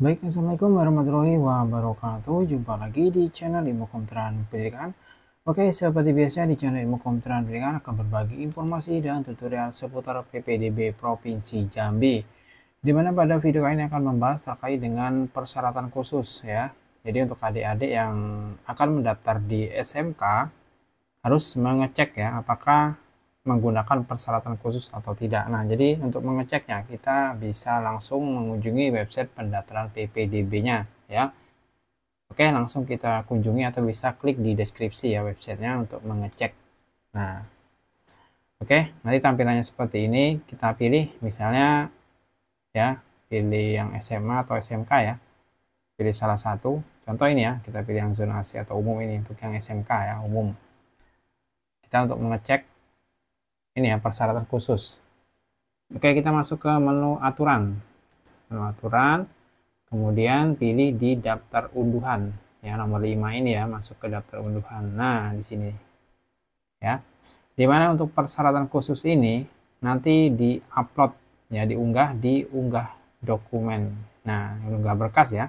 Baik, Assalamualaikum warahmatullahi wabarakatuh. Jumpa lagi di channel Ilmu Komputeran Pendidikan. Oke, seperti biasa di channel Ilmu Komputeran Pendidikan akan berbagi informasi dan tutorial seputar PPDB Provinsi Jambi. Di mana pada video kali ini akan membahas terkait dengan persyaratan khusus ya. Jadi untuk adik-adik yang akan mendaftar di SMK harus mengecek ya apakah menggunakan persyaratan khusus atau tidak. Nah, jadi untuk mengeceknya kita bisa langsung mengunjungi website pendaftaran PPDB-nya ya. Oke, langsung kita kunjungi atau bisa klik di deskripsi ya websitenya untuk mengecek. Nah, oke, nanti tampilannya seperti ini. Kita pilih misalnya ya, pilih yang SMA atau SMK ya. Pilih salah satu. Contoh ini ya, kita pilih yang zonasi atau umum ini untuk yang SMK ya, umum. Kita untuk mengecek ini ya persyaratan khusus oke kita masuk ke menu aturan menu aturan kemudian pilih di daftar unduhan ya nomor 5 ini ya masuk ke daftar unduhan nah di sini ya dimana untuk persyaratan khusus ini nanti di upload ya diunggah diunggah dokumen nah unggah berkas ya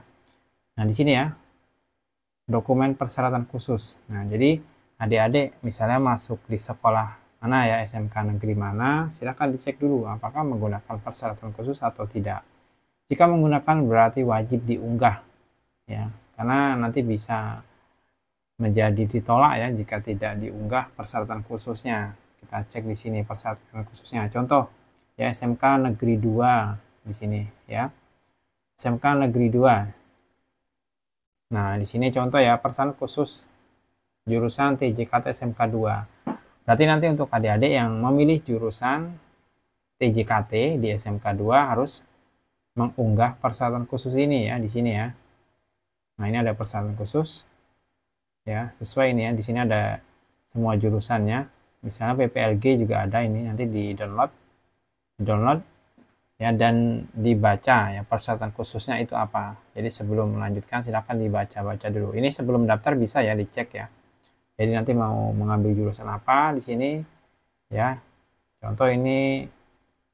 nah di sini ya dokumen persyaratan khusus nah jadi adik-adik misalnya masuk di sekolah mana ya SMK negeri mana, silahkan dicek dulu apakah menggunakan persyaratan khusus atau tidak. Jika menggunakan berarti wajib diunggah, ya, karena nanti bisa menjadi ditolak ya jika tidak diunggah persyaratan khususnya. Kita cek di sini persyaratan khususnya. Contoh ya SMK negeri 2 di sini ya. SMK negeri 2. Nah, di sini contoh ya persyaratan khusus jurusan TJKT SMK 2 Berarti nanti untuk adik-adik yang memilih jurusan TJKT di SMK 2 harus mengunggah persyaratan khusus ini ya di sini ya. Nah, ini ada persyaratan khusus ya, sesuai ini ya. Di sini ada semua jurusannya. Misalnya PPLG juga ada ini nanti di-download. Download ya dan dibaca ya persyaratan khususnya itu apa. Jadi sebelum melanjutkan silahkan dibaca-baca dulu. Ini sebelum daftar bisa ya dicek ya. Jadi nanti mau mengambil jurusan apa di sini ya. Contoh ini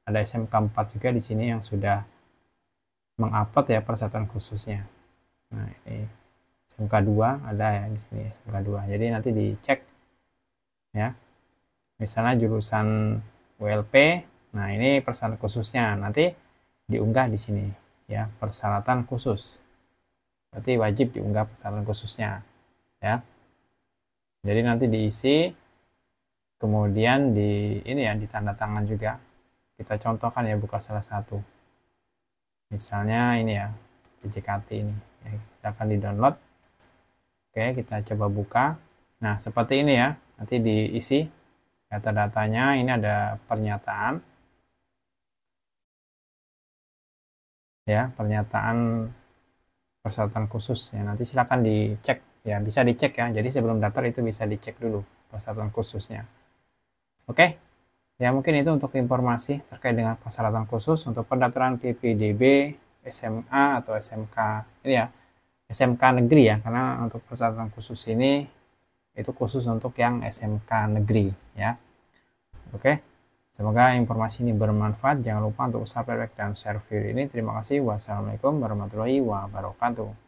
ada SMK 4 juga di sini yang sudah mengupload ya persyaratan khususnya. Nah, ini SMK 2 ada ya di sini SMK 2. Jadi nanti dicek ya. Misalnya jurusan WLP. Nah, ini persyaratan khususnya nanti diunggah di sini ya, persyaratan khusus. Berarti wajib diunggah persyaratan khususnya ya. Jadi nanti diisi, kemudian di ini ya ditanda tangan juga. Kita contohkan ya buka salah satu. Misalnya ini ya, PJKT ini. Ya, kita akan di download. Oke, kita coba buka. Nah, seperti ini ya. Nanti diisi data-datanya. Ini ada pernyataan. Ya, pernyataan persyaratan khusus. Ya, nanti silakan dicek ya bisa dicek ya jadi sebelum daftar itu bisa dicek dulu persyaratan khususnya oke ya mungkin itu untuk informasi terkait dengan persyaratan khusus untuk pendaftaran PPDB SMA atau SMK ini ya SMK negeri ya karena untuk persyaratan khusus ini itu khusus untuk yang SMK negeri ya oke semoga informasi ini bermanfaat jangan lupa untuk subscribe dan share video ini terima kasih wassalamualaikum warahmatullahi wabarakatuh